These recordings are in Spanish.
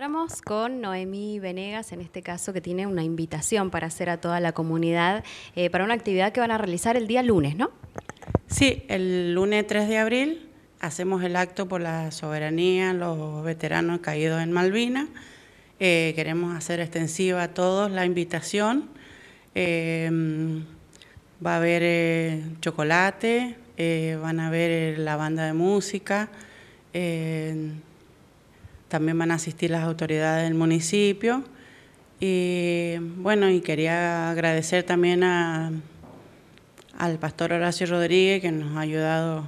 encontramos con Noemí Venegas, en este caso, que tiene una invitación para hacer a toda la comunidad eh, para una actividad que van a realizar el día lunes, ¿no? Sí, el lunes 3 de abril hacemos el acto por la soberanía, los veteranos caídos en Malvinas. Eh, queremos hacer extensiva a todos la invitación. Eh, va a haber chocolate, van a ver la banda de música. También van a asistir las autoridades del municipio. Y bueno, y quería agradecer también al pastor Horacio Rodríguez que nos ha ayudado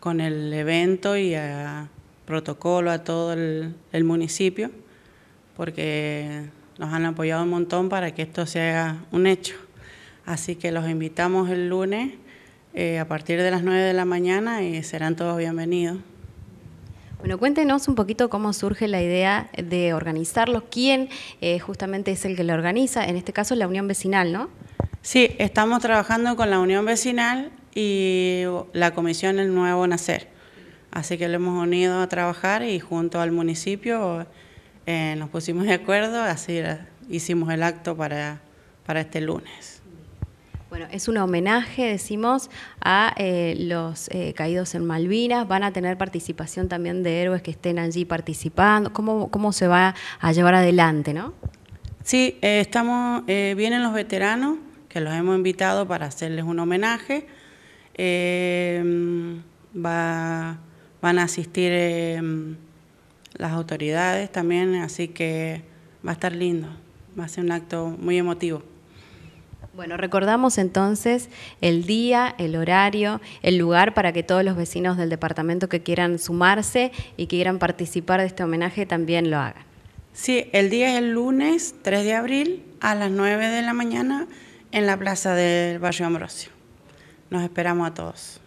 con el evento y a protocolo a todo el, municipio, porque nos han apoyado un montón para que esto sea un hecho. Así que los invitamos el lunes eh, a partir de las 9 de la mañana y serán todos bienvenidos. Bueno, cuéntenos un poquito cómo surge la idea de organizarlo, quién eh, justamente es el que lo organiza, en este caso la Unión Vecinal, ¿no? Sí, estamos trabajando con la Unión Vecinal y la Comisión El Nuevo Nacer. Así que lo hemos unido a trabajar y junto al municipio eh, nos pusimos de acuerdo, así hicimos el acto para este lunes. Bueno, es un homenaje, decimos, a eh, los eh, caídos en Malvinas. Van a tener participación también de héroes que estén allí participando. ¿Cómo, se va a llevar adelante, no? Sí, eh, eh, vienen los veteranos, que los hemos invitado para hacerles un homenaje. van a asistir las autoridades también, así que va a estar lindo. Va a ser un acto muy emotivo. Bueno, recordamos entonces el día, el horario, el lugar para que todos los vecinos del departamento que quieran sumarse y que quieran participar de este homenaje también lo hagan. Sí, el día es el lunes 3 de abril a las 9 de la mañana en la plaza del barrio Ambrosio. Nos esperamos a todos.